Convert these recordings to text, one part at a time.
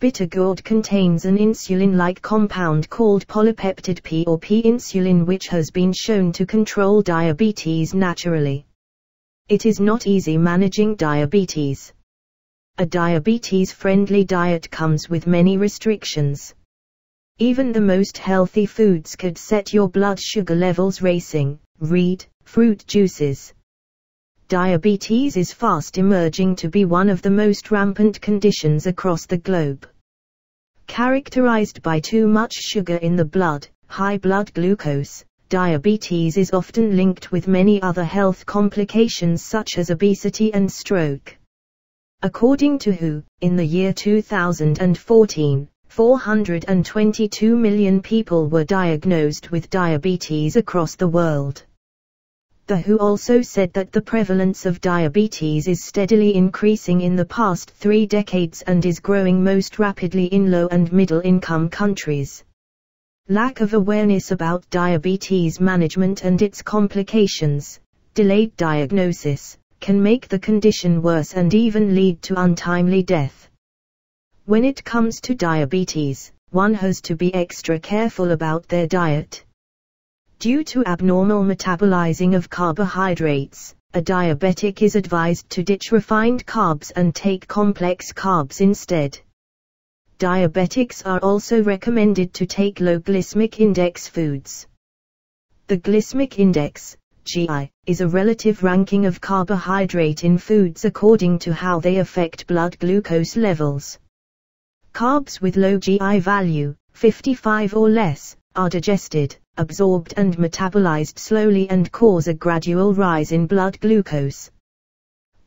Bitter gourd contains an insulin-like compound called polypeptide P or P-insulin which has been shown to control diabetes naturally. It is not easy managing diabetes. A diabetes-friendly diet comes with many restrictions. Even the most healthy foods could set your blood sugar levels racing, read, fruit juices, diabetes is fast emerging to be one of the most rampant conditions across the globe. Characterized by too much sugar in the blood, high blood glucose, diabetes is often linked with many other health complications such as obesity and stroke. According to WHO, in the year 2014, 422 million people were diagnosed with diabetes across the world. The WHO also said that the prevalence of diabetes is steadily increasing in the past three decades and is growing most rapidly in low and middle income countries. Lack of awareness about diabetes management and its complications, delayed diagnosis, can make the condition worse and even lead to untimely death. When it comes to diabetes, one has to be extra careful about their diet Due to abnormal metabolizing of carbohydrates, a diabetic is advised to ditch refined carbs and take complex carbs instead. Diabetics are also recommended to take low glycemic index foods. The glycemic index, GI, is a relative ranking of carbohydrate in foods according to how they affect blood glucose levels. Carbs with low GI value, 55 or less, are digested, absorbed and metabolized slowly and cause a gradual rise in blood glucose.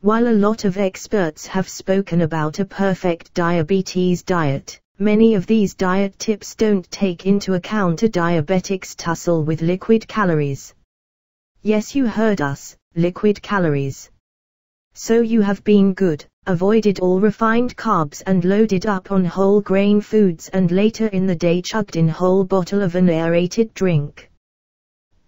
While a lot of experts have spoken about a perfect diabetes diet, many of these diet tips don't take into account a diabetic's tussle with liquid calories. Yes, you heard us, liquid calories. So you have been good avoided all refined carbs and loaded up on whole grain foods and later in the day chugged in whole bottle of an aerated drink.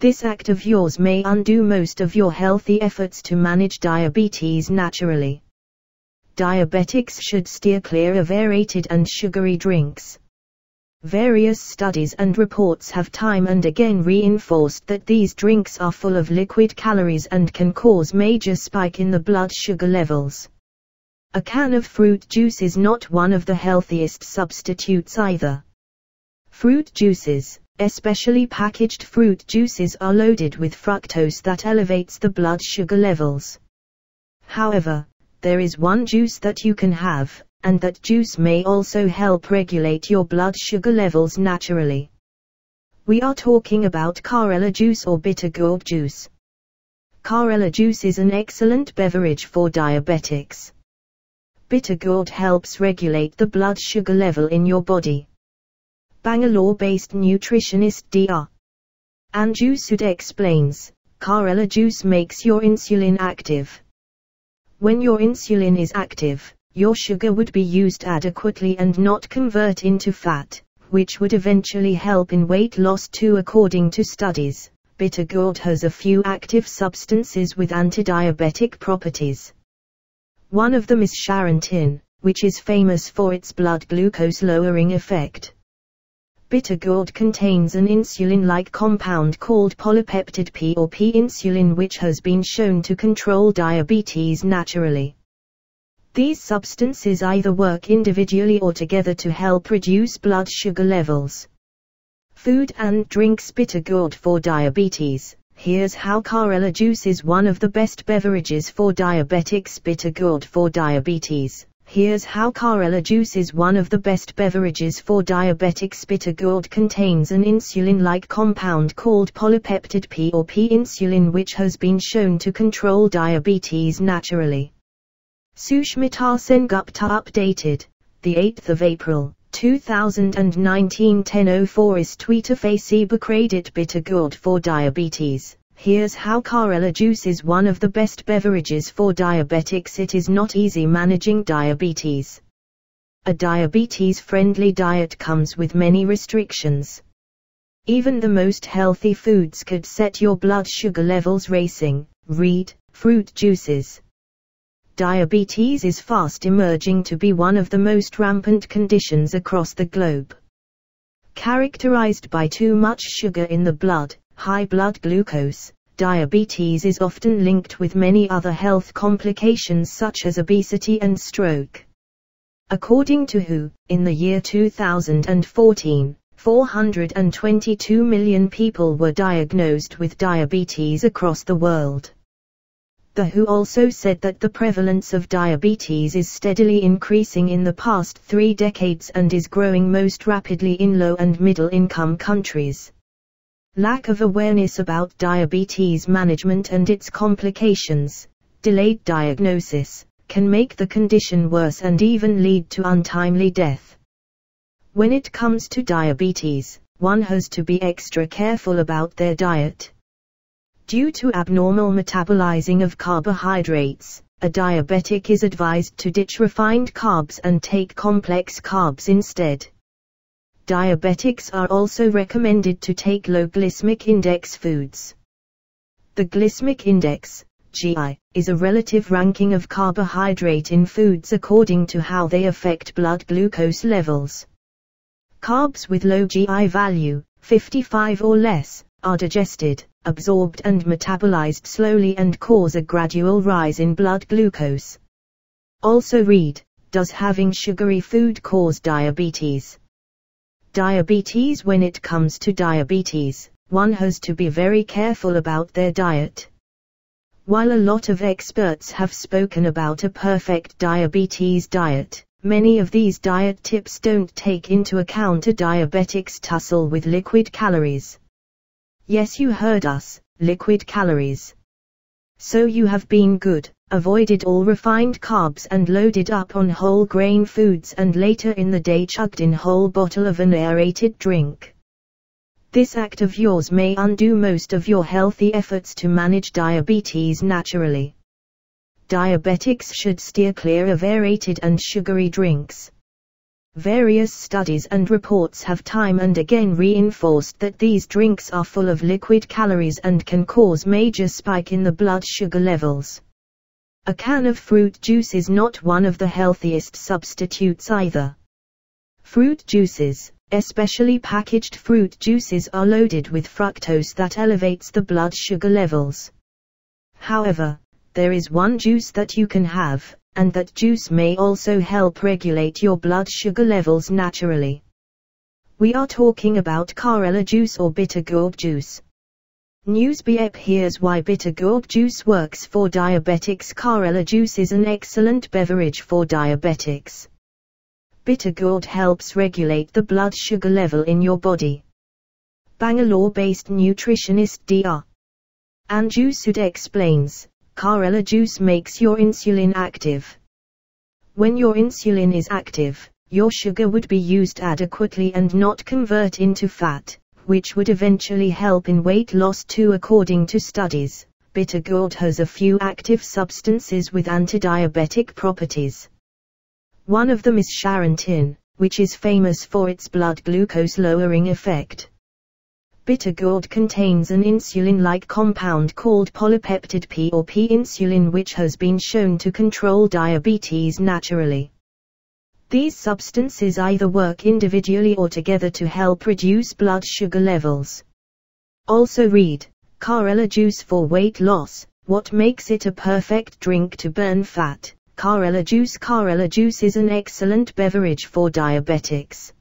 This act of yours may undo most of your healthy efforts to manage diabetes naturally. Diabetics should steer clear of aerated and sugary drinks. Various studies and reports have time and again reinforced that these drinks are full of liquid calories and can cause major spike in the blood sugar levels. A can of fruit juice is not one of the healthiest substitutes either. Fruit juices, especially packaged fruit juices are loaded with fructose that elevates the blood sugar levels. However, there is one juice that you can have, and that juice may also help regulate your blood sugar levels naturally. We are talking about Carella juice or bitter gourd juice. Carella juice is an excellent beverage for diabetics bitter gourd helps regulate the blood sugar level in your body. Bangalore-based nutritionist Dr. Anju Suda explains, Karela juice makes your insulin active. When your insulin is active, your sugar would be used adequately and not convert into fat, which would eventually help in weight loss too according to studies. Bitter gourd has a few active substances with anti-diabetic properties, one of them is Charentin, which is famous for its blood glucose lowering effect. Bitter gourd contains an insulin-like compound called polypeptide P or P-insulin which has been shown to control diabetes naturally. These substances either work individually or together to help reduce blood sugar levels. Food and drinks bitter gourd for diabetes. Here's how Carella juice is one of the best beverages for diabetics bitter good for diabetes. Here's how Carella juice is one of the best beverages for diabetics bitter gourd contains an insulin-like compound called polypeptide P or P-insulin which has been shown to control diabetes naturally. Sushmita Sengupta updated, the 8th of April. 2019 1004 is Tweeterface Credit Bitter Good for Diabetes. Here's how Carella juice is one of the best beverages for diabetics. It is not easy managing diabetes. A diabetes friendly diet comes with many restrictions. Even the most healthy foods could set your blood sugar levels racing. Read, fruit juices, diabetes is fast emerging to be one of the most rampant conditions across the globe. Characterized by too much sugar in the blood, high blood glucose, diabetes is often linked with many other health complications such as obesity and stroke. According to WHO, in the year 2014, 422 million people were diagnosed with diabetes across the world. The WHO also said that the prevalence of diabetes is steadily increasing in the past three decades and is growing most rapidly in low and middle income countries. Lack of awareness about diabetes management and its complications, delayed diagnosis, can make the condition worse and even lead to untimely death. When it comes to diabetes, one has to be extra careful about their diet Due to abnormal metabolizing of carbohydrates, a diabetic is advised to ditch refined carbs and take complex carbs instead. Diabetics are also recommended to take low glycemic index foods. The glycemic index, GI, is a relative ranking of carbohydrate in foods according to how they affect blood glucose levels. Carbs with low GI value, 55 or less, are digested absorbed and metabolized slowly and cause a gradual rise in blood glucose. Also read, does having sugary food cause diabetes? Diabetes When it comes to diabetes, one has to be very careful about their diet. While a lot of experts have spoken about a perfect diabetes diet, many of these diet tips don't take into account a diabetic's tussle with liquid calories. Yes you heard us, liquid calories. So you have been good, avoided all refined carbs and loaded up on whole grain foods and later in the day chugged in whole bottle of an aerated drink. This act of yours may undo most of your healthy efforts to manage diabetes naturally. Diabetics should steer clear of aerated and sugary drinks, Various studies and reports have time and again reinforced that these drinks are full of liquid calories and can cause major spike in the blood sugar levels. A can of fruit juice is not one of the healthiest substitutes either. Fruit juices, especially packaged fruit juices are loaded with fructose that elevates the blood sugar levels. However, there is one juice that you can have, and that juice may also help regulate your blood sugar levels naturally. We are talking about Karela juice or bitter gourd juice. Newsbeep here's why bitter gourd juice works for diabetics. Karela juice is an excellent beverage for diabetics. Bitter gourd helps regulate the blood sugar level in your body. Bangalore-based nutritionist Dr. Anju Sud explains, Carella juice makes your insulin active. When your insulin is active, your sugar would be used adequately and not convert into fat, which would eventually help in weight loss too according to studies. Bitter gourd has a few active substances with antidiabetic properties. One of them is charentin, which is famous for its blood glucose lowering effect. Bitter gourd contains an insulin-like compound called polypeptide P or P-insulin which has been shown to control diabetes naturally. These substances either work individually or together to help reduce blood sugar levels. Also read, Carella juice for weight loss, what makes it a perfect drink to burn fat? Carella juice Carella juice is an excellent beverage for diabetics.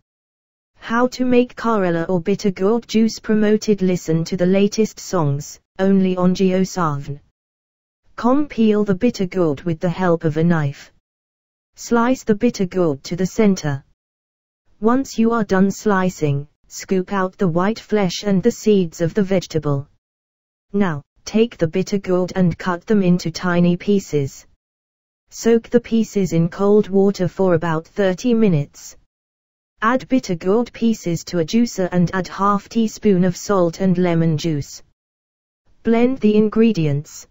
How to make Karela or bitter gourd juice promoted Listen to the latest songs, only on Geosavn. Com peel the bitter gourd with the help of a knife. Slice the bitter gourd to the center. Once you are done slicing, scoop out the white flesh and the seeds of the vegetable. Now, take the bitter gourd and cut them into tiny pieces. Soak the pieces in cold water for about 30 minutes. Add bitter gourd pieces to a juicer and add half teaspoon of salt and lemon juice. Blend the ingredients.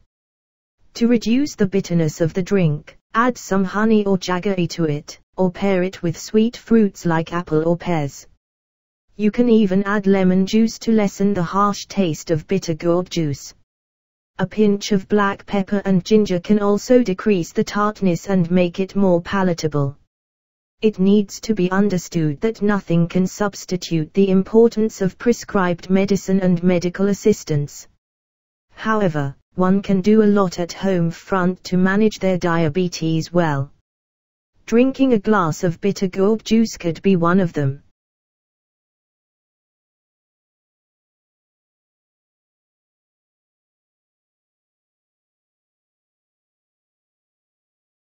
To reduce the bitterness of the drink, add some honey or jaggery to it, or pair it with sweet fruits like apple or pears. You can even add lemon juice to lessen the harsh taste of bitter gourd juice. A pinch of black pepper and ginger can also decrease the tartness and make it more palatable it needs to be understood that nothing can substitute the importance of prescribed medicine and medical assistance. However, one can do a lot at home front to manage their diabetes well. Drinking a glass of bitter gourd juice could be one of them.